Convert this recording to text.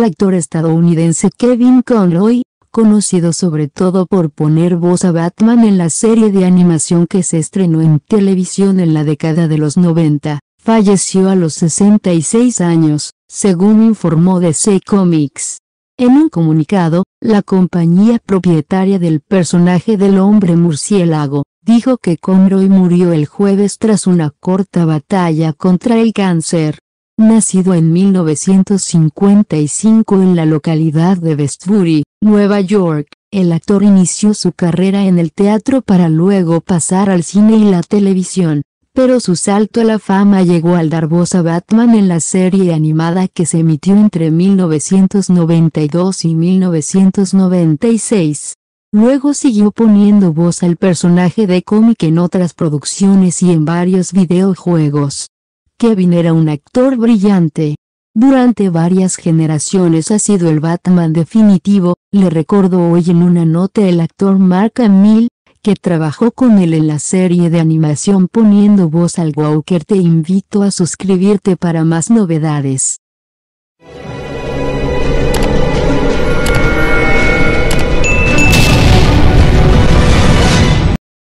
el actor estadounidense Kevin Conroy, conocido sobre todo por poner voz a Batman en la serie de animación que se estrenó en televisión en la década de los 90, falleció a los 66 años, según informó DC Comics. En un comunicado, la compañía propietaria del personaje del hombre murciélago, dijo que Conroy murió el jueves tras una corta batalla contra el cáncer nacido en 1955 en la localidad de Westbury, Nueva York. El actor inició su carrera en el teatro para luego pasar al cine y la televisión, pero su salto a la fama llegó al dar voz a Batman en la serie animada que se emitió entre 1992 y 1996. Luego siguió poniendo voz al personaje de cómic en otras producciones y en varios videojuegos. Kevin era un actor brillante. Durante varias generaciones ha sido el Batman definitivo, le recuerdo hoy en una nota el actor Mark Hamill, que trabajó con él en la serie de animación poniendo voz al Walker te invito a suscribirte para más novedades.